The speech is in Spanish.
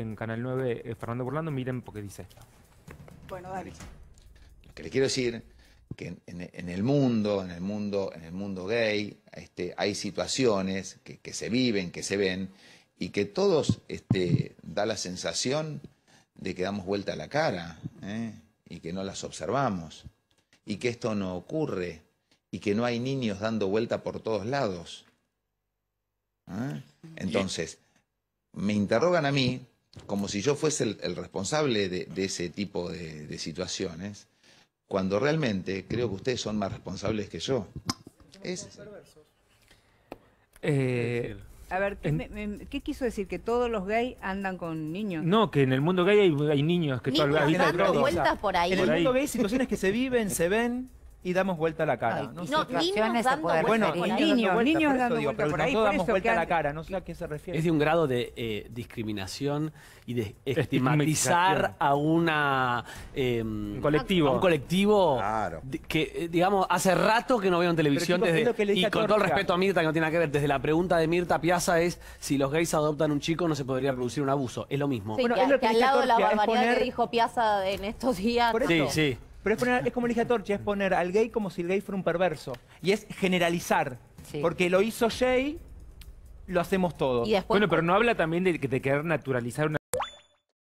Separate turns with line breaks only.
en Canal 9, eh, Fernando Burlando, miren porque dice esto.
Bueno, dale.
Lo que le quiero decir que en, el mundo, en el mundo, el mundo gay, este, hay situaciones que, se viven, que se ven, y que todos este, da la sensación de que damos vuelta a la cara ¿eh? y que no las observamos, y que esto no ocurre, y que no hay niños dando vuelta por todos lados. ¿eh? Entonces, me interrogan a mí como si yo fuese el, responsable de, ese tipo de, situaciones, cuando realmente creo que ustedes son más responsables que yo. Es... Eh,
a ver, ¿qué, quiso decir? ¿Que todos los gays andan con niños? No, que en el mundo gay hay, niños que niños, todo, vueltas por ahí. En el mundo gay hay situaciones que se viven, se ven, y damos vuelta a la cara. no, sé niños dando bueno, niños, niños, dando damos vuelta a la cara, no sé a qué se refiere. Es de
un grado de eh, discriminación y de estigmatizar a una eh, un colectivo, un colectivo claro. que eh, digamos hace rato que no veo en televisión y con todo el respeto a Mirta que no tiene nada que ver, desde la pregunta de Mirta Piazza es si los gays adoptan un chico no se podría producir un abuso, es lo mismo. bueno, es lo que, al lado de la barbaridad que
dijo Piazza en estos días. sí, sí. Pero es, poner, es como le dije a es poner al gay como si el gay fuera un perverso. Y es generalizar. Porque lo hizo Jay, lo hacemos todos. bueno, pero no habla también de, de querer naturalizar una